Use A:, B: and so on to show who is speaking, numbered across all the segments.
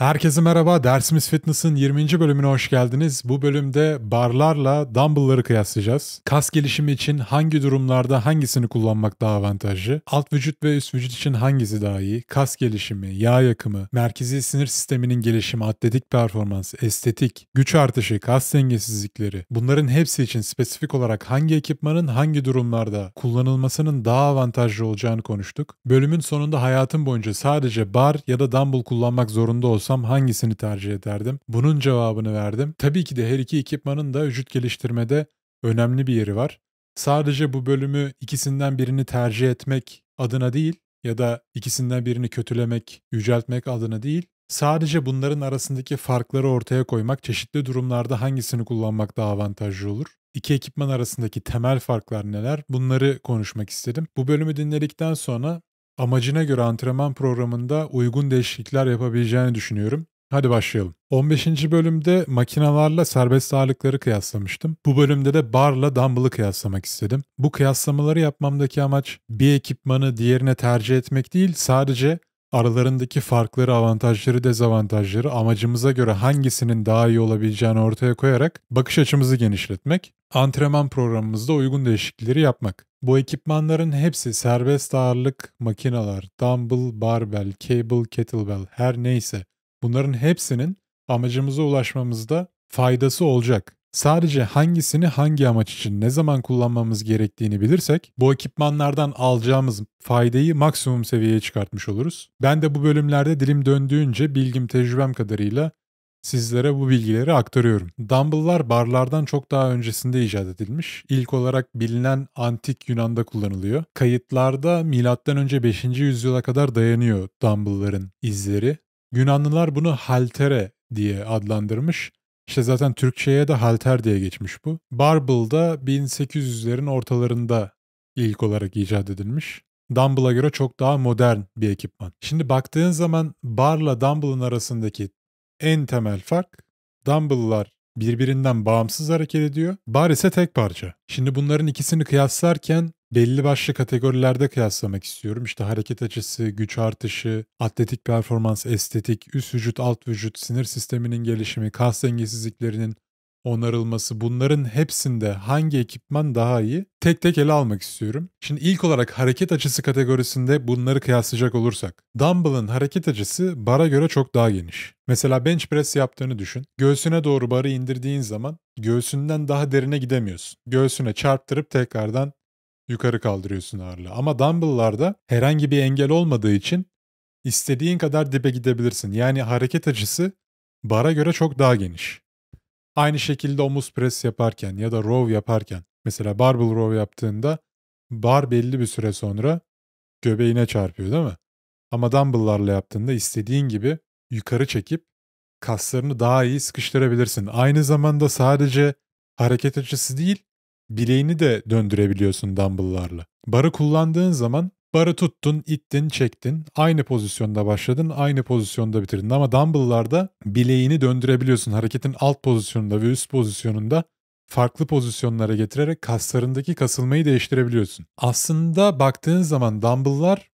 A: Herkese merhaba, Dersimiz Fitness'ın 20. bölümüne hoş geldiniz. Bu bölümde barlarla dumbbellları kıyaslayacağız. Kas gelişimi için hangi durumlarda hangisini kullanmak daha avantajlı? Alt vücut ve üst vücut için hangisi daha iyi? Kas gelişimi, yağ yakımı, merkezi sinir sisteminin gelişimi, atletik performans, estetik, güç artışı, kas dengesizlikleri. Bunların hepsi için spesifik olarak hangi ekipmanın hangi durumlarda kullanılmasının daha avantajlı olacağını konuştuk. Bölümün sonunda hayatım boyunca sadece bar ya da dumbbell kullanmak zorunda olsa olsam hangisini tercih ederdim? Bunun cevabını verdim. Tabii ki de her iki ekipmanın da vücut geliştirmede önemli bir yeri var. Sadece bu bölümü ikisinden birini tercih etmek adına değil ya da ikisinden birini kötülemek, yüceltmek adına değil, sadece bunların arasındaki farkları ortaya koymak, çeşitli durumlarda hangisini kullanmak daha avantajlı olur? İki ekipman arasındaki temel farklar neler? Bunları konuşmak istedim. Bu bölümü dinledikten sonra amacına göre antrenman programında uygun değişiklikler yapabileceğini düşünüyorum. Hadi başlayalım. 15. bölümde makinalarla serbest ağırlıkları kıyaslamıştım. Bu bölümde de barla dumbbell'ı kıyaslamak istedim. Bu kıyaslamaları yapmamdaki amaç bir ekipmanı diğerine tercih etmek değil, sadece aralarındaki farkları, avantajları, dezavantajları amacımıza göre hangisinin daha iyi olabileceğini ortaya koyarak bakış açımızı genişletmek, antrenman programımızda uygun değişiklikleri yapmak. Bu ekipmanların hepsi serbest ağırlık makinalar, dumbbell, barbell, cable, kettlebell her neyse bunların hepsinin amacımıza ulaşmamızda faydası olacak. Sadece hangisini hangi amaç için ne zaman kullanmamız gerektiğini bilirsek bu ekipmanlardan alacağımız faydayı maksimum seviyeye çıkartmış oluruz. Ben de bu bölümlerde dilim döndüğünce bilgim tecrübem kadarıyla sizlere bu bilgileri aktarıyorum. Dumbbell'lar barlardan çok daha öncesinde icat edilmiş. İlk olarak bilinen antik Yunan'da kullanılıyor. Kayıtlarda M.Ö. 5. yüzyıla kadar dayanıyor dumbbell'ların izleri. Yunanlılar bunu haltere diye adlandırmış. İşte zaten Türkçe'ye de halter diye geçmiş bu. Barbel'da 1800'lerin ortalarında ilk olarak icat edilmiş. Dumble'a göre çok daha modern bir ekipman. Şimdi baktığın zaman barla Dumble'ın arasındaki en temel fark Dumble'lar birbirinden bağımsız hareket ediyor. Bar ise tek parça. Şimdi bunların ikisini kıyaslarken belli başlı kategorilerde kıyaslamak istiyorum. İşte hareket açısı, güç artışı, atletik performans, estetik, üst vücut, alt vücut, sinir sisteminin gelişimi, kas dengesizliklerinin onarılması bunların hepsinde hangi ekipman daha iyi tek tek ele almak istiyorum. Şimdi ilk olarak hareket açısı kategorisinde bunları kıyaslayacak olursak. Dumbbell'ın hareket açısı bara göre çok daha geniş. Mesela bench press yaptığını düşün. Göğsüne doğru barı indirdiğin zaman göğsünden daha derine gidemiyorsun. Göğsüne çarptırıp tekrardan yukarı kaldırıyorsun ağırlığı. Ama dumbbell'larda herhangi bir engel olmadığı için istediğin kadar dibe gidebilirsin. Yani hareket açısı bara göre çok daha geniş. Aynı şekilde omuz pres yaparken ya da row yaparken mesela barbell row yaptığında bar belli bir süre sonra göbeğine çarpıyor değil mi? Ama dumbbell'larla yaptığında istediğin gibi yukarı çekip kaslarını daha iyi sıkıştırabilirsin. Aynı zamanda sadece hareket açısı değil bileğini de döndürebiliyorsun dumbbell'larla. Barı kullandığın zaman barı tuttun, ittin, çektin. Aynı pozisyonda başladın, aynı pozisyonda bitirdin. Ama dumbbell'larda bileğini döndürebiliyorsun. Hareketin alt pozisyonunda ve üst pozisyonunda farklı pozisyonlara getirerek kaslarındaki kasılmayı değiştirebiliyorsun. Aslında baktığın zaman dumbbell'lar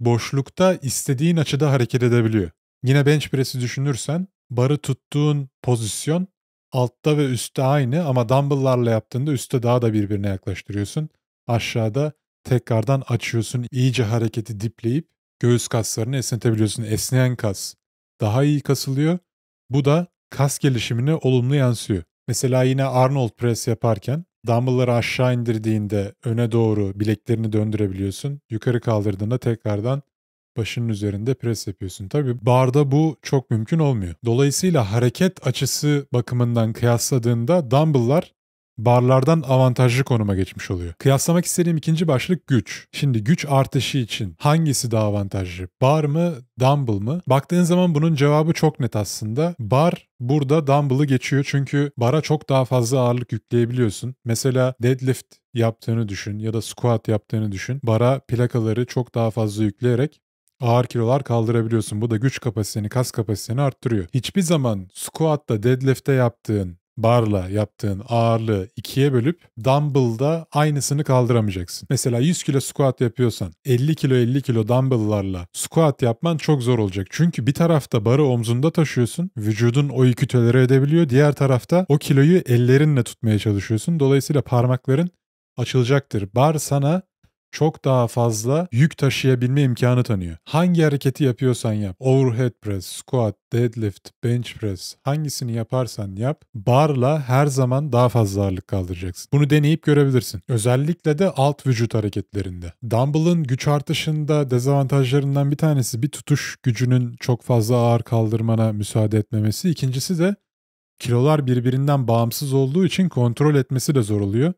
A: boşlukta istediğin açıda hareket edebiliyor. Yine bench press'i düşünürsen barı tuttuğun pozisyon altta ve üstte aynı ama dumbbell'larla yaptığında üstte daha da birbirine yaklaştırıyorsun. Aşağıda Tekrardan açıyorsun, iyice hareketi dipleyip göğüs kaslarını esnetebiliyorsun. Esneyen kas daha iyi kasılıyor. Bu da kas gelişimine olumlu yansıyor. Mesela yine Arnold press yaparken dumbbellları aşağı indirdiğinde öne doğru bileklerini döndürebiliyorsun. Yukarı kaldırdığında tekrardan başının üzerinde pres yapıyorsun. Tabi barda bu çok mümkün olmuyor. Dolayısıyla hareket açısı bakımından kıyasladığında dumbbelllar barlardan avantajlı konuma geçmiş oluyor. Kıyaslamak istediğim ikinci başlık güç. Şimdi güç artışı için hangisi daha avantajlı? Bar mı, dumbbell mı? Baktığın zaman bunun cevabı çok net aslında. Bar burada dumbbell'ı geçiyor çünkü bara çok daha fazla ağırlık yükleyebiliyorsun. Mesela deadlift yaptığını düşün ya da squat yaptığını düşün. Bara plakaları çok daha fazla yükleyerek ağır kilolar kaldırabiliyorsun. Bu da güç kapasiteni, kas kapasiteni arttırıyor. Hiçbir zaman squat'ta, deadlift'te yaptığın barla yaptığın ağırlığı ikiye bölüp dumbbell'da aynısını kaldıramayacaksın. Mesela 100 kilo squat yapıyorsan 50 kilo 50 kilo dumbbell'larla squat yapman çok zor olacak. Çünkü bir tarafta barı omzunda taşıyorsun. Vücudun o yükü tölere edebiliyor. Diğer tarafta o kiloyu ellerinle tutmaya çalışıyorsun. Dolayısıyla parmakların açılacaktır. Bar sana çok daha fazla yük taşıyabilme imkanı tanıyor. Hangi hareketi yapıyorsan yap. Overhead press, squat, deadlift, bench press hangisini yaparsan yap barla her zaman daha fazla ağırlık kaldıracaksın. Bunu deneyip görebilirsin. Özellikle de alt vücut hareketlerinde. Dumbbell'ın güç artışında dezavantajlarından bir tanesi bir tutuş gücünün çok fazla ağır kaldırmana müsaade etmemesi. İkincisi de kilolar birbirinden bağımsız olduğu için kontrol etmesi de zor oluyor.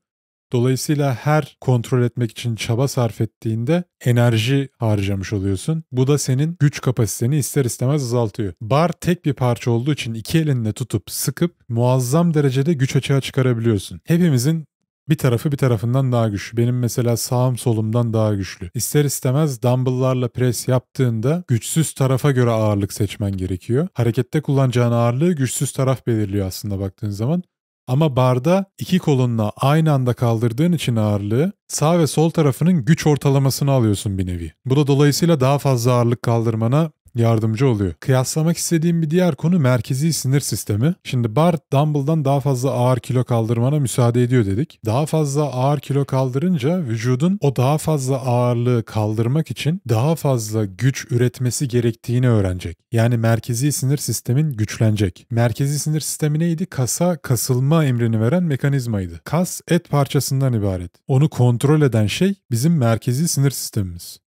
A: Dolayısıyla her kontrol etmek için çaba sarf ettiğinde enerji harcamış oluyorsun. Bu da senin güç kapasiteni ister istemez azaltıyor. Bar tek bir parça olduğu için iki elinle tutup sıkıp muazzam derecede güç açığa çıkarabiliyorsun. Hepimizin bir tarafı bir tarafından daha güçlü. Benim mesela sağım solumdan daha güçlü. İster istemez dumbbell'larla pres yaptığında güçsüz tarafa göre ağırlık seçmen gerekiyor. Harekette kullanacağın ağırlığı güçsüz taraf belirliyor aslında baktığın zaman. Ama barda iki kolunla aynı anda kaldırdığın için ağırlığı sağ ve sol tarafının güç ortalamasını alıyorsun bir nevi. Bu da dolayısıyla daha fazla ağırlık kaldırmana yardımcı oluyor. Kıyaslamak istediğim bir diğer konu merkezi sinir sistemi. Şimdi Bart dumbbell'dan daha fazla ağır kilo kaldırmana müsaade ediyor dedik. Daha fazla ağır kilo kaldırınca vücudun o daha fazla ağırlığı kaldırmak için daha fazla güç üretmesi gerektiğini öğrenecek. Yani merkezi sinir sistemin güçlenecek. Merkezi sinir sistemi neydi? Kasa kasılma emrini veren mekanizmaydı. Kas et parçasından ibaret. Onu kontrol eden şey bizim merkezi sinir sistemimiz.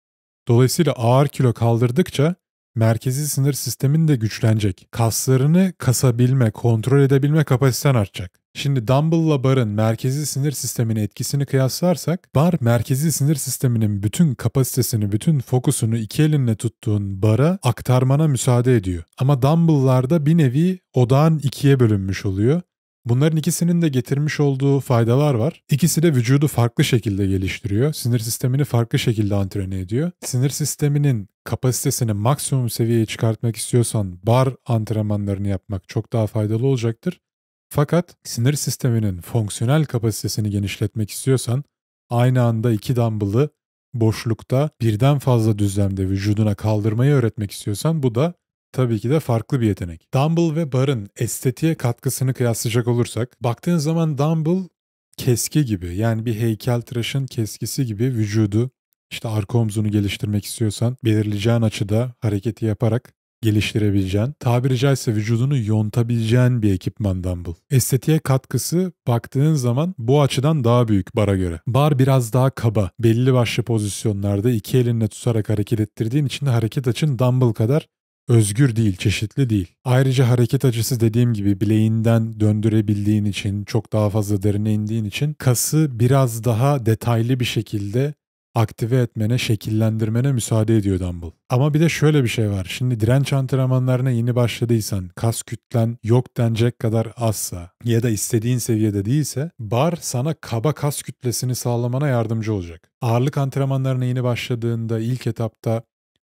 A: Dolayısıyla ağır kilo kaldırdıkça merkezi sinir sistemin de güçlenecek. Kaslarını kasabilme, kontrol edebilme kapasiten artacak. Şimdi Dumble'la Bar'ın merkezi sinir sistemine etkisini kıyaslarsak, Bar merkezi sinir sisteminin bütün kapasitesini, bütün fokusunu iki elinle tuttuğun Bar'a aktarmana müsaade ediyor. Ama Dumble'larda bir nevi odağın ikiye bölünmüş oluyor. Bunların ikisinin de getirmiş olduğu faydalar var. İkisi de vücudu farklı şekilde geliştiriyor. Sinir sistemini farklı şekilde antrene ediyor. Sinir sisteminin kapasitesini maksimum seviyeye çıkartmak istiyorsan bar antrenmanlarını yapmak çok daha faydalı olacaktır. Fakat sinir sisteminin fonksiyonel kapasitesini genişletmek istiyorsan aynı anda iki dumbbell'ı boşlukta birden fazla düzlemde vücuduna kaldırmayı öğretmek istiyorsan bu da tabii ki de farklı bir yetenek. Dumble ve Bar'ın estetiğe katkısını kıyaslayacak olursak, baktığın zaman Dumble keski gibi yani bir heykel tıraşın keskisi gibi vücudu işte arka omzunu geliştirmek istiyorsan belirleyeceğin açıda hareketi yaparak geliştirebileceğin, tabiri caizse vücudunu yontabileceğin bir ekipman dumbbell. Estetiğe katkısı baktığın zaman bu açıdan daha büyük bara göre. Bar biraz daha kaba, belli başlı pozisyonlarda iki elinle tutarak hareket ettirdiğin için hareket açın dumbbell kadar Özgür değil, çeşitli değil. Ayrıca hareket açısı dediğim gibi bileğinden döndürebildiğin için, çok daha fazla derine indiğin için kası biraz daha detaylı bir şekilde aktive etmene, şekillendirmene müsaade ediyor dumbbell. Ama bir de şöyle bir şey var. Şimdi direnç antrenmanlarına yeni başladıysan, kas kütlen yok denecek kadar azsa ya da istediğin seviyede değilse bar sana kaba kas kütlesini sağlamana yardımcı olacak. Ağırlık antrenmanlarına yeni başladığında ilk etapta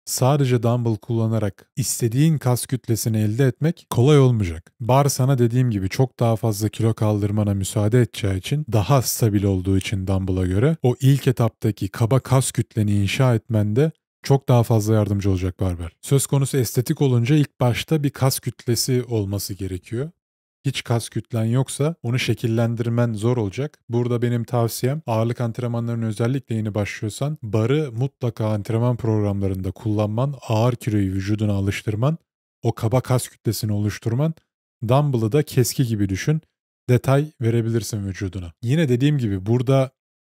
A: sadece dumbbell kullanarak istediğin kas kütlesini elde etmek kolay olmayacak. Bar sana dediğim gibi çok daha fazla kilo kaldırmana müsaade edeceği için daha stabil olduğu için dumbbell'a göre o ilk etaptaki kaba kas kütleni inşa etmende çok daha fazla yardımcı olacak barbel. Söz konusu estetik olunca ilk başta bir kas kütlesi olması gerekiyor hiç kas kütlen yoksa onu şekillendirmen zor olacak. Burada benim tavsiyem ağırlık antrenmanlarının özellikle yeni başlıyorsan barı mutlaka antrenman programlarında kullanman, ağır kiloyu vücuduna alıştırman, o kaba kas kütlesini oluşturman, dumbbell'ı da keski gibi düşün, detay verebilirsin vücuduna. Yine dediğim gibi burada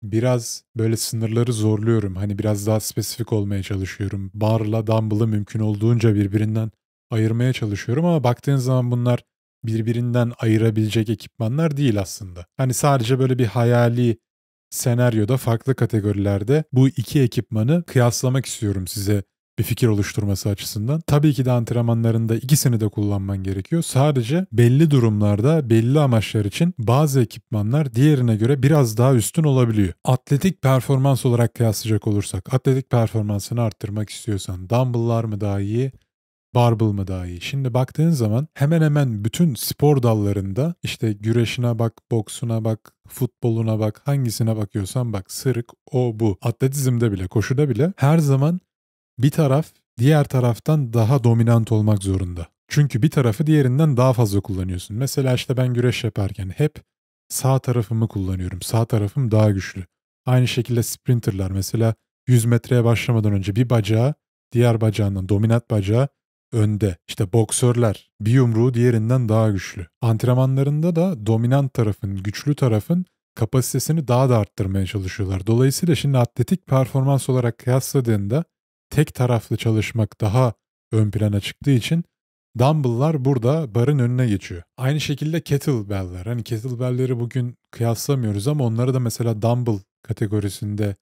A: biraz böyle sınırları zorluyorum. Hani biraz daha spesifik olmaya çalışıyorum. Barla dumbbell'ı mümkün olduğunca birbirinden ayırmaya çalışıyorum ama baktığın zaman bunlar birbirinden ayırabilecek ekipmanlar değil aslında. Hani sadece böyle bir hayali senaryoda farklı kategorilerde bu iki ekipmanı kıyaslamak istiyorum size bir fikir oluşturması açısından. Tabii ki de antrenmanlarında ikisini de kullanman gerekiyor. Sadece belli durumlarda belli amaçlar için bazı ekipmanlar diğerine göre biraz daha üstün olabiliyor. Atletik performans olarak kıyaslayacak olursak, atletik performansını arttırmak istiyorsan dumbbell'lar mı daha iyi, barbell mı daha iyi? Şimdi baktığın zaman hemen hemen bütün spor dallarında işte güreşine bak, boksuna bak, futboluna bak, hangisine bakıyorsan bak sırık o bu. Atletizmde bile, koşuda bile her zaman bir taraf diğer taraftan daha dominant olmak zorunda. Çünkü bir tarafı diğerinden daha fazla kullanıyorsun. Mesela işte ben güreş yaparken hep sağ tarafımı kullanıyorum. Sağ tarafım daha güçlü. Aynı şekilde sprinterlar mesela 100 metreye başlamadan önce bir bacağı diğer bacağından dominant bacağı önde. İşte boksörler bir yumruğu diğerinden daha güçlü. Antrenmanlarında da dominant tarafın, güçlü tarafın kapasitesini daha da arttırmaya çalışıyorlar. Dolayısıyla şimdi atletik performans olarak kıyasladığında tek taraflı çalışmak daha ön plana çıktığı için dumbbell'lar burada barın önüne geçiyor. Aynı şekilde kettlebell'ler. Hani kettlebell'leri bugün kıyaslamıyoruz ama onları da mesela dumbbell kategorisinde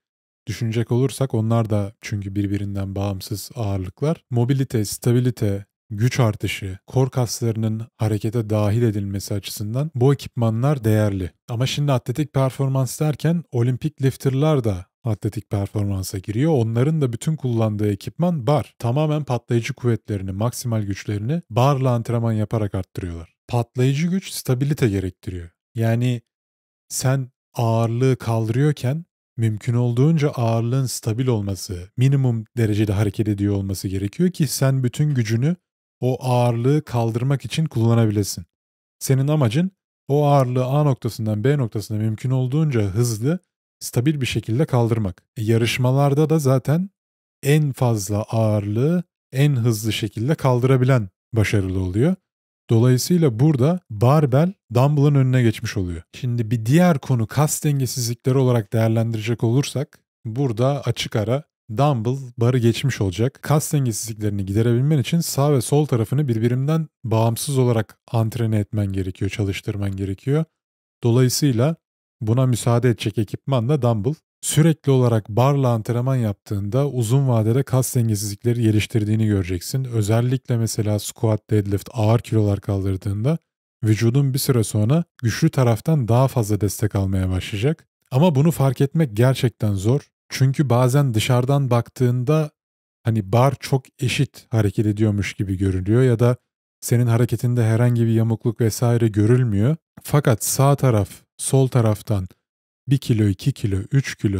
A: düşünecek olursak onlar da çünkü birbirinden bağımsız ağırlıklar. Mobilite, stabilite, güç artışı, kor kaslarının harekete dahil edilmesi açısından bu ekipmanlar değerli. Ama şimdi atletik performans derken olimpik lifterlar da atletik performansa giriyor. Onların da bütün kullandığı ekipman bar. Tamamen patlayıcı kuvvetlerini, maksimal güçlerini barla antrenman yaparak arttırıyorlar. Patlayıcı güç stabilite gerektiriyor. Yani sen ağırlığı kaldırıyorken mümkün olduğunca ağırlığın stabil olması, minimum derecede hareket ediyor olması gerekiyor ki sen bütün gücünü o ağırlığı kaldırmak için kullanabilesin. Senin amacın o ağırlığı A noktasından B noktasına mümkün olduğunca hızlı, stabil bir şekilde kaldırmak. E, yarışmalarda da zaten en fazla ağırlığı en hızlı şekilde kaldırabilen başarılı oluyor. Dolayısıyla burada barbel dumbbell'ın önüne geçmiş oluyor. Şimdi bir diğer konu kas dengesizlikleri olarak değerlendirecek olursak burada açık ara dumbbell barı geçmiş olacak. Kas dengesizliklerini giderebilmen için sağ ve sol tarafını birbirinden bağımsız olarak antrene etmen gerekiyor, çalıştırman gerekiyor. Dolayısıyla buna müsaade edecek ekipman da dumbbell sürekli olarak barla antrenman yaptığında uzun vadede kas dengesizlikleri geliştirdiğini göreceksin. Özellikle mesela squat, deadlift, ağır kilolar kaldırdığında vücudun bir süre sonra güçlü taraftan daha fazla destek almaya başlayacak. Ama bunu fark etmek gerçekten zor. Çünkü bazen dışarıdan baktığında hani bar çok eşit hareket ediyormuş gibi görülüyor ya da senin hareketinde herhangi bir yamukluk vesaire görülmüyor. Fakat sağ taraf sol taraftan 1 kilo, 2 kilo, 3 kilo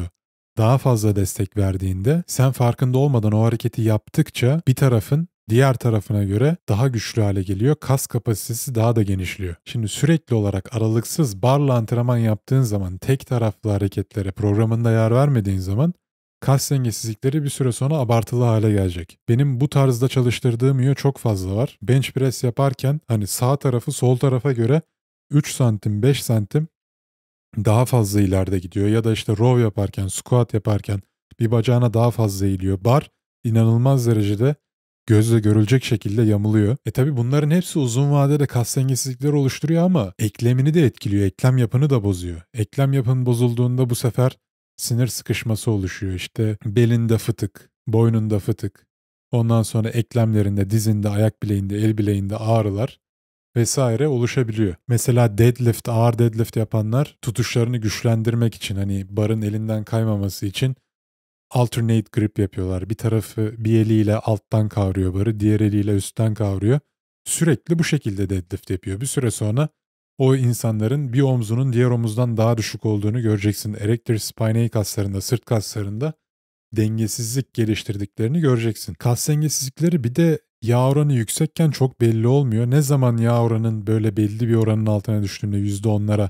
A: daha fazla destek verdiğinde sen farkında olmadan o hareketi yaptıkça bir tarafın diğer tarafına göre daha güçlü hale geliyor. Kas kapasitesi daha da genişliyor. Şimdi sürekli olarak aralıksız barla antrenman yaptığın zaman tek taraflı hareketlere programında yer vermediğin zaman kas dengesizlikleri bir süre sonra abartılı hale gelecek. Benim bu tarzda çalıştırdığım üye çok fazla var. Bench press yaparken hani sağ tarafı sol tarafa göre 3 santim 5 santim daha fazla ileride gidiyor ya da işte row yaparken, squat yaparken bir bacağına daha fazla eğiliyor. Bar inanılmaz derecede gözle görülecek şekilde yamuluyor. E tabi bunların hepsi uzun vadede kas dengesizlikleri oluşturuyor ama eklemini de etkiliyor, eklem yapını da bozuyor. Eklem yapın bozulduğunda bu sefer sinir sıkışması oluşuyor. İşte belinde fıtık, boynunda fıtık, ondan sonra eklemlerinde, dizinde, ayak bileğinde, el bileğinde ağrılar vesaire oluşabiliyor. Mesela deadlift, ağır deadlift yapanlar tutuşlarını güçlendirmek için hani barın elinden kaymaması için alternate grip yapıyorlar. Bir tarafı bir eliyle alttan kavruyor barı, diğer eliyle üstten kavruyor. Sürekli bu şekilde deadlift yapıyor. Bir süre sonra o insanların bir omzunun diğer omuzdan daha düşük olduğunu göreceksin. Erector spinae kaslarında, sırt kaslarında dengesizlik geliştirdiklerini göreceksin. Kas dengesizlikleri bir de yağ oranı yüksekken çok belli olmuyor. Ne zaman yağ oranın böyle belli bir oranın altına düştüğünde %10'lara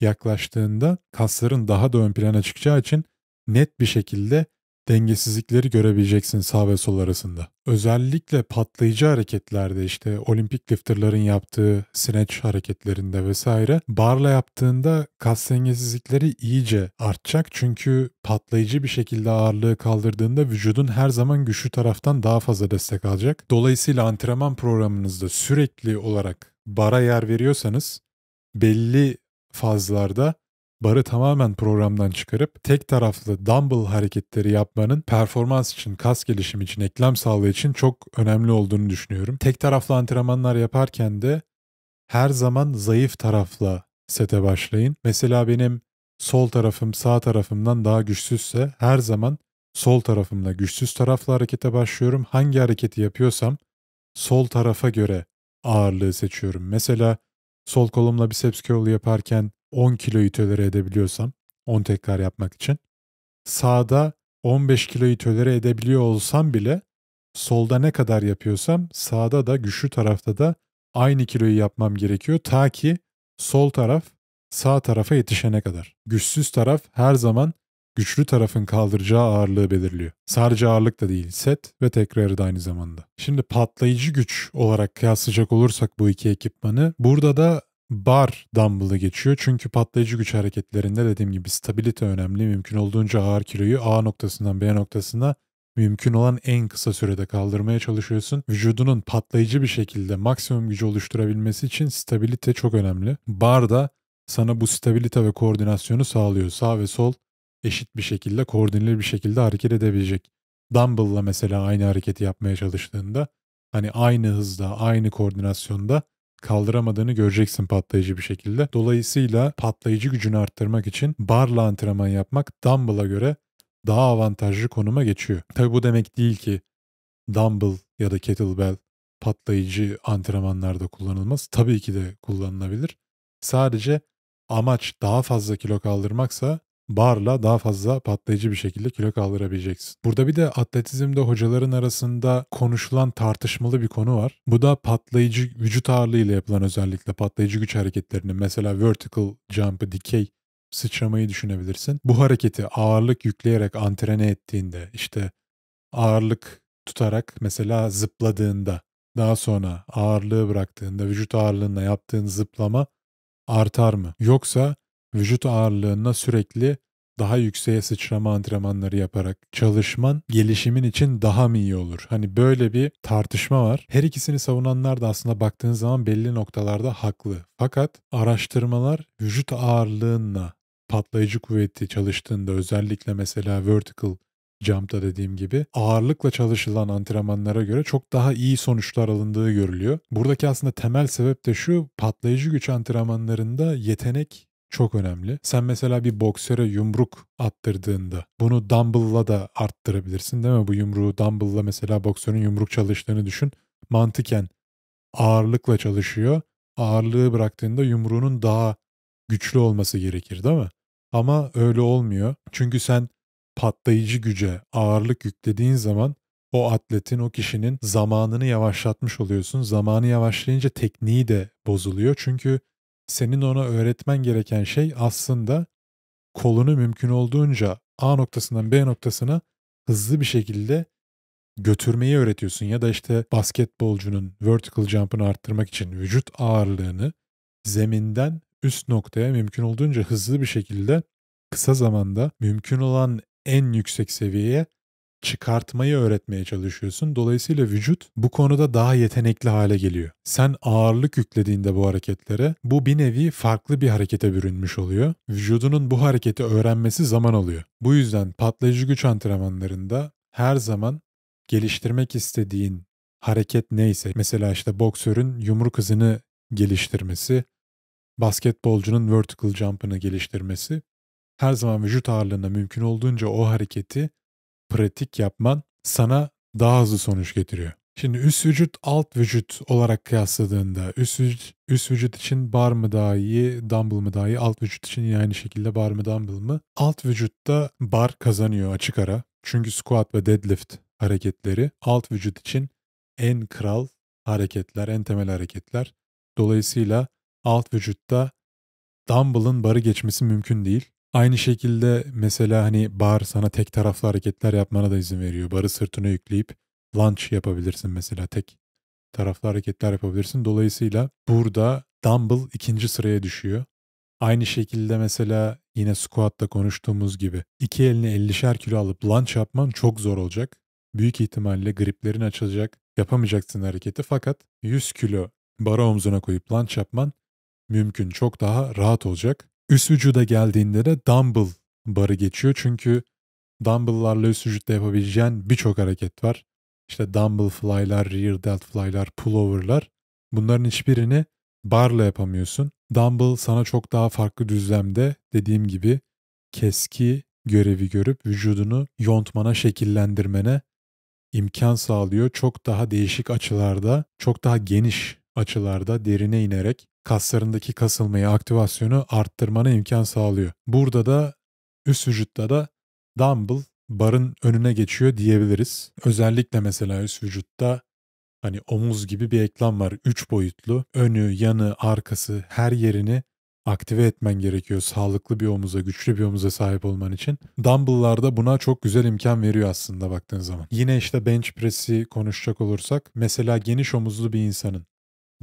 A: yaklaştığında kasların daha da ön plana çıkacağı için net bir şekilde dengesizlikleri görebileceksin sağ ve sol arasında. Özellikle patlayıcı hareketlerde işte olimpik lifterların yaptığı snatch hareketlerinde vesaire barla yaptığında kas dengesizlikleri iyice artacak çünkü patlayıcı bir şekilde ağırlığı kaldırdığında vücudun her zaman güçlü taraftan daha fazla destek alacak. Dolayısıyla antrenman programınızda sürekli olarak bara yer veriyorsanız belli fazlarda barı tamamen programdan çıkarıp tek taraflı dumbbell hareketleri yapmanın performans için, kas gelişimi için, eklem sağlığı için çok önemli olduğunu düşünüyorum. Tek taraflı antrenmanlar yaparken de her zaman zayıf tarafla sete başlayın. Mesela benim sol tarafım sağ tarafımdan daha güçsüzse her zaman sol tarafımla güçsüz tarafla harekete başlıyorum. Hangi hareketi yapıyorsam sol tarafa göre ağırlığı seçiyorum. Mesela sol kolumla biceps curl yaparken 10 kiloyu tölere edebiliyorsam 10 tekrar yapmak için sağda 15 kiloyu tölere edebiliyor olsam bile solda ne kadar yapıyorsam sağda da güçlü tarafta da aynı kiloyu yapmam gerekiyor ta ki sol taraf sağ tarafa yetişene kadar. Güçsüz taraf her zaman güçlü tarafın kaldıracağı ağırlığı belirliyor. Sadece ağırlık da değil, set ve tekrarı da aynı zamanda. Şimdi patlayıcı güç olarak kıyaslayacak olursak bu iki ekipmanı, burada da bar dumbbell'ı geçiyor. Çünkü patlayıcı güç hareketlerinde dediğim gibi stabilite önemli. Mümkün olduğunca ağır kiloyu A noktasından B noktasına mümkün olan en kısa sürede kaldırmaya çalışıyorsun. Vücudunun patlayıcı bir şekilde maksimum gücü oluşturabilmesi için stabilite çok önemli. Bar da sana bu stabilite ve koordinasyonu sağlıyor. Sağ ve sol eşit bir şekilde, koordineli bir şekilde hareket edebilecek. Dumbbell'la mesela aynı hareketi yapmaya çalıştığında hani aynı hızda, aynı koordinasyonda kaldıramadığını göreceksin patlayıcı bir şekilde. Dolayısıyla patlayıcı gücünü arttırmak için barla antrenman yapmak dumbbell'a göre daha avantajlı konuma geçiyor. Tabi bu demek değil ki dumbbell ya da kettlebell patlayıcı antrenmanlarda kullanılmaz. Tabii ki de kullanılabilir. Sadece amaç daha fazla kilo kaldırmaksa barla daha fazla patlayıcı bir şekilde kilo kaldırabileceksin. Burada bir de atletizmde hocaların arasında konuşulan tartışmalı bir konu var. Bu da patlayıcı vücut ağırlığıyla yapılan özellikle patlayıcı güç hareketlerini mesela vertical jump'ı dikey sıçramayı düşünebilirsin. Bu hareketi ağırlık yükleyerek antrene ettiğinde işte ağırlık tutarak mesela zıpladığında daha sonra ağırlığı bıraktığında vücut ağırlığına yaptığın zıplama artar mı? Yoksa vücut ağırlığına sürekli daha yükseğe sıçrama antrenmanları yaparak çalışman gelişimin için daha mı iyi olur? Hani böyle bir tartışma var. Her ikisini savunanlar da aslında baktığınız zaman belli noktalarda haklı. Fakat araştırmalar vücut ağırlığınla patlayıcı kuvveti çalıştığında özellikle mesela vertical jump'ta dediğim gibi ağırlıkla çalışılan antrenmanlara göre çok daha iyi sonuçlar alındığı görülüyor. Buradaki aslında temel sebep de şu patlayıcı güç antrenmanlarında yetenek çok önemli. Sen mesela bir boksere yumruk attırdığında bunu dumbbell'la da arttırabilirsin değil mi? Bu yumruğu dumbbell'la mesela boksörün yumruk çalıştığını düşün. Mantıken ağırlıkla çalışıyor. Ağırlığı bıraktığında yumruğunun daha güçlü olması gerekir değil mi? Ama öyle olmuyor. Çünkü sen patlayıcı güce ağırlık yüklediğin zaman o atletin, o kişinin zamanını yavaşlatmış oluyorsun. Zamanı yavaşlayınca tekniği de bozuluyor. Çünkü senin ona öğretmen gereken şey aslında kolunu mümkün olduğunca A noktasından B noktasına hızlı bir şekilde götürmeyi öğretiyorsun ya da işte basketbolcunun vertical jump'ını arttırmak için vücut ağırlığını zeminden üst noktaya mümkün olduğunca hızlı bir şekilde kısa zamanda mümkün olan en yüksek seviyeye çıkartmayı öğretmeye çalışıyorsun. Dolayısıyla vücut bu konuda daha yetenekli hale geliyor. Sen ağırlık yüklediğinde bu hareketlere bu bir nevi farklı bir harekete bürünmüş oluyor. Vücudunun bu hareketi öğrenmesi zaman alıyor. Bu yüzden patlayıcı güç antrenmanlarında her zaman geliştirmek istediğin hareket neyse mesela işte boksörün yumruk hızını geliştirmesi, basketbolcunun vertical jump'ını geliştirmesi her zaman vücut ağırlığına mümkün olduğunca o hareketi pratik yapman sana daha hızlı sonuç getiriyor. Şimdi üst vücut alt vücut olarak kıyasladığında üst vücut, üst vücut için bar mı daha iyi, dumbbell mı daha iyi, alt vücut için yine aynı şekilde bar mı dumbbell mı? Alt vücutta bar kazanıyor açık ara. Çünkü squat ve deadlift hareketleri alt vücut için en kral hareketler, en temel hareketler. Dolayısıyla alt vücutta dumbbell'ın barı geçmesi mümkün değil. Aynı şekilde mesela hani bar sana tek taraflı hareketler yapmana da izin veriyor. Barı sırtına yükleyip lunch yapabilirsin mesela tek taraflı hareketler yapabilirsin. Dolayısıyla burada dumbbell ikinci sıraya düşüyor. Aynı şekilde mesela yine squat'ta konuştuğumuz gibi iki elini 50'şer kilo alıp lunch yapman çok zor olacak. Büyük ihtimalle griplerin açılacak, yapamayacaksın hareketi fakat 100 kilo bara omzuna koyup lunch yapman mümkün çok daha rahat olacak. Üst vücuda geldiğinde de dumbbell barı geçiyor. Çünkü dumbbell'larla üst vücutta yapabileceğin birçok hareket var. İşte dumbbell fly'lar, rear delt fly'lar, pullover'lar. Bunların hiçbirini barla yapamıyorsun. Dumbbell sana çok daha farklı düzlemde dediğim gibi keski görevi görüp vücudunu yontmana, şekillendirmene imkan sağlıyor. Çok daha değişik açılarda, çok daha geniş açılarda derine inerek kaslarındaki kasılmayı, aktivasyonu arttırmana imkan sağlıyor. Burada da üst vücutta da dumbbell barın önüne geçiyor diyebiliriz. Özellikle mesela üst vücutta hani omuz gibi bir eklem var. üç boyutlu. Önü, yanı, arkası her yerini aktive etmen gerekiyor sağlıklı bir omuza, güçlü bir omuza sahip olman için. Dumbbell'larda buna çok güzel imkan veriyor aslında baktığın zaman. Yine işte bench press'i konuşacak olursak mesela geniş omuzlu bir insanın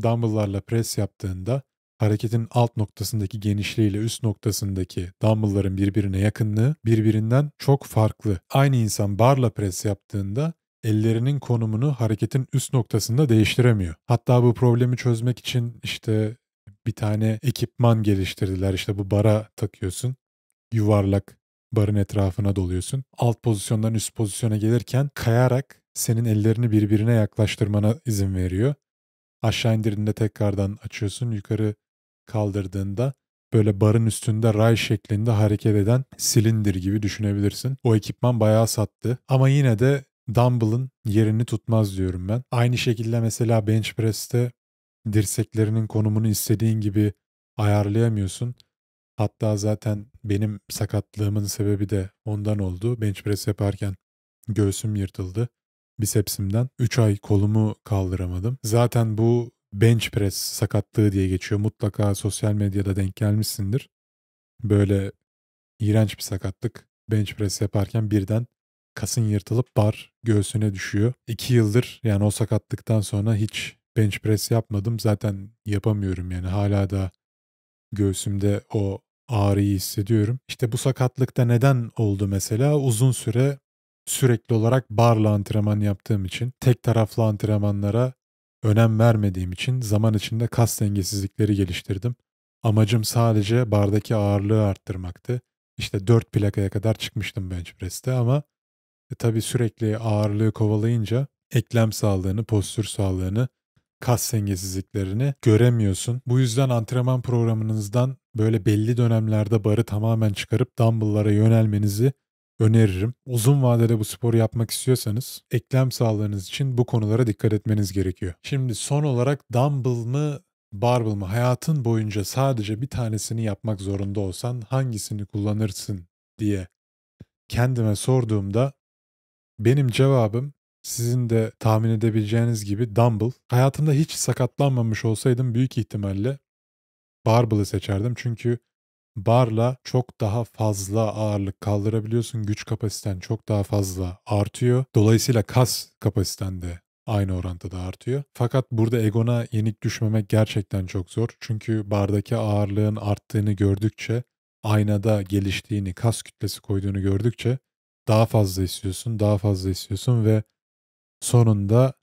A: dumbbell'larla pres yaptığında hareketin alt noktasındaki genişliğiyle üst noktasındaki dumbbell'ların birbirine yakınlığı birbirinden çok farklı. Aynı insan barla pres yaptığında ellerinin konumunu hareketin üst noktasında değiştiremiyor. Hatta bu problemi çözmek için işte bir tane ekipman geliştirdiler. İşte bu bara takıyorsun. Yuvarlak barın etrafına doluyorsun. Alt pozisyondan üst pozisyona gelirken kayarak senin ellerini birbirine yaklaştırmana izin veriyor aşağı indirdiğinde tekrardan açıyorsun. Yukarı kaldırdığında böyle barın üstünde ray şeklinde hareket eden silindir gibi düşünebilirsin. O ekipman bayağı sattı. Ama yine de dumbbell'ın yerini tutmaz diyorum ben. Aynı şekilde mesela bench press'te dirseklerinin konumunu istediğin gibi ayarlayamıyorsun. Hatta zaten benim sakatlığımın sebebi de ondan oldu. Bench press yaparken göğsüm yırtıldı bisepsimden. 3 ay kolumu kaldıramadım. Zaten bu bench press sakatlığı diye geçiyor. Mutlaka sosyal medyada denk gelmişsindir. Böyle iğrenç bir sakatlık. Bench press yaparken birden kasın yırtılıp bar göğsüne düşüyor. 2 yıldır yani o sakatlıktan sonra hiç bench press yapmadım. Zaten yapamıyorum yani hala da göğsümde o ağrıyı hissediyorum. İşte bu sakatlıkta neden oldu mesela? Uzun süre sürekli olarak barla antrenman yaptığım için, tek taraflı antrenmanlara önem vermediğim için zaman içinde kas dengesizlikleri geliştirdim. Amacım sadece bardaki ağırlığı arttırmaktı. İşte 4 plakaya kadar çıkmıştım bench press'te ama e, tabii sürekli ağırlığı kovalayınca eklem sağlığını, postür sağlığını, kas dengesizliklerini göremiyorsun. Bu yüzden antrenman programınızdan böyle belli dönemlerde barı tamamen çıkarıp dumbbell'lara yönelmenizi öneririm. Uzun vadede bu sporu yapmak istiyorsanız eklem sağlığınız için bu konulara dikkat etmeniz gerekiyor. Şimdi son olarak dumbbell mı barbell mı hayatın boyunca sadece bir tanesini yapmak zorunda olsan hangisini kullanırsın diye kendime sorduğumda benim cevabım sizin de tahmin edebileceğiniz gibi dumbbell. Hayatımda hiç sakatlanmamış olsaydım büyük ihtimalle barbell'ı seçerdim. Çünkü barla çok daha fazla ağırlık kaldırabiliyorsun. Güç kapasiten çok daha fazla artıyor. Dolayısıyla kas kapasiten de aynı orantıda artıyor. Fakat burada Egon'a yenik düşmemek gerçekten çok zor. Çünkü bardaki ağırlığın arttığını gördükçe, aynada geliştiğini, kas kütlesi koyduğunu gördükçe daha fazla istiyorsun, daha fazla istiyorsun ve sonunda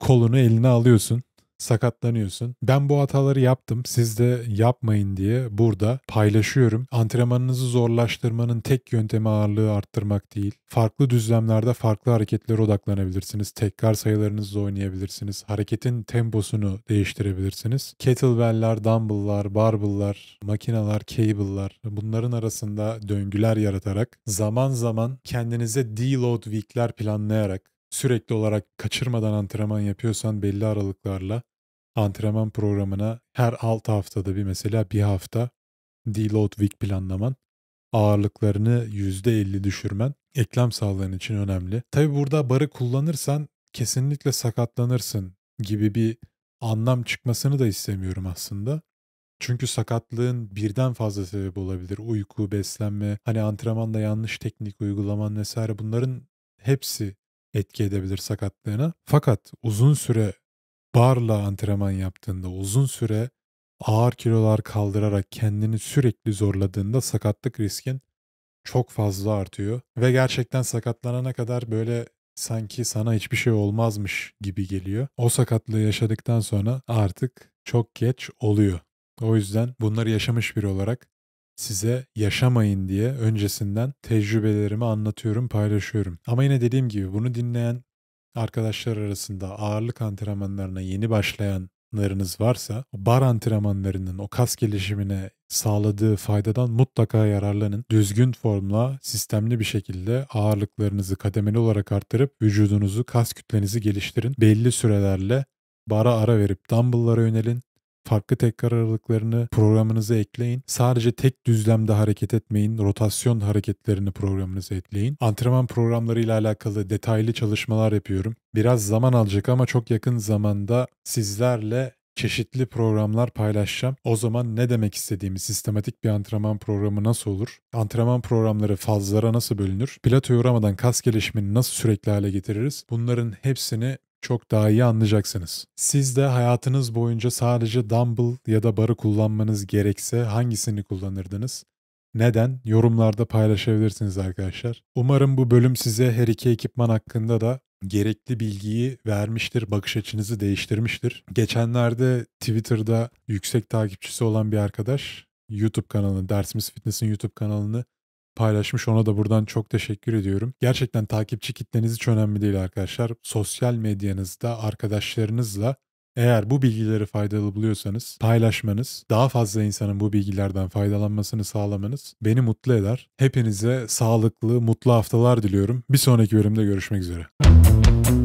A: kolunu eline alıyorsun sakatlanıyorsun. Ben bu hataları yaptım. Siz de yapmayın diye burada paylaşıyorum. Antrenmanınızı zorlaştırmanın tek yöntemi ağırlığı arttırmak değil. Farklı düzlemlerde farklı hareketlere odaklanabilirsiniz. Tekrar sayılarınızla oynayabilirsiniz. Hareketin temposunu değiştirebilirsiniz. Kettlebell'ler, dumbbell'lar, barbell'lar, makineler, cable'lar bunların arasında döngüler yaratarak zaman zaman kendinize deload week'ler planlayarak sürekli olarak kaçırmadan antrenman yapıyorsan belli aralıklarla antrenman programına her 6 haftada bir mesela bir hafta deload week planlaman, ağırlıklarını %50 düşürmen eklem sağlığın için önemli. Tabi burada barı kullanırsan kesinlikle sakatlanırsın gibi bir anlam çıkmasını da istemiyorum aslında. Çünkü sakatlığın birden fazla sebep olabilir. Uyku, beslenme, hani antrenmanda yanlış teknik uygulaman vesaire bunların hepsi etki edebilir sakatlığına. Fakat uzun süre barla antrenman yaptığında uzun süre ağır kilolar kaldırarak kendini sürekli zorladığında sakatlık riskin çok fazla artıyor. Ve gerçekten sakatlanana kadar böyle sanki sana hiçbir şey olmazmış gibi geliyor. O sakatlığı yaşadıktan sonra artık çok geç oluyor. O yüzden bunları yaşamış biri olarak size yaşamayın diye öncesinden tecrübelerimi anlatıyorum, paylaşıyorum. Ama yine dediğim gibi bunu dinleyen arkadaşlar arasında ağırlık antrenmanlarına yeni başlayanlarınız varsa bar antrenmanlarının o kas gelişimine sağladığı faydadan mutlaka yararlanın. Düzgün formla, sistemli bir şekilde ağırlıklarınızı kademeli olarak arttırıp vücudunuzu, kas kütlenizi geliştirin. Belli sürelerle bara ara verip dumbbell'lara yönelin farklı tekrar aralıklarını programınıza ekleyin. Sadece tek düzlemde hareket etmeyin. Rotasyon hareketlerini programınıza ekleyin. Antrenman programları ile alakalı detaylı çalışmalar yapıyorum. Biraz zaman alacak ama çok yakın zamanda sizlerle çeşitli programlar paylaşacağım. O zaman ne demek istediğimi, sistematik bir antrenman programı nasıl olur? Antrenman programları fazlara nasıl bölünür? Platoya uğramadan kas gelişimini nasıl sürekli hale getiririz? Bunların hepsini çok daha iyi anlayacaksınız. Siz de hayatınız boyunca sadece dumbbell ya da barı kullanmanız gerekse hangisini kullanırdınız? Neden? Yorumlarda paylaşabilirsiniz arkadaşlar. Umarım bu bölüm size her iki ekipman hakkında da gerekli bilgiyi vermiştir, bakış açınızı değiştirmiştir. Geçenlerde Twitter'da yüksek takipçisi olan bir arkadaş YouTube kanalını, Dersimiz Fitness'in YouTube kanalını paylaşmış. Ona da buradan çok teşekkür ediyorum. Gerçekten takipçi kitleniz hiç önemli değil arkadaşlar. Sosyal medyanızda arkadaşlarınızla eğer bu bilgileri faydalı buluyorsanız paylaşmanız, daha fazla insanın bu bilgilerden faydalanmasını sağlamanız beni mutlu eder. Hepinize sağlıklı, mutlu haftalar diliyorum. Bir sonraki bölümde görüşmek üzere.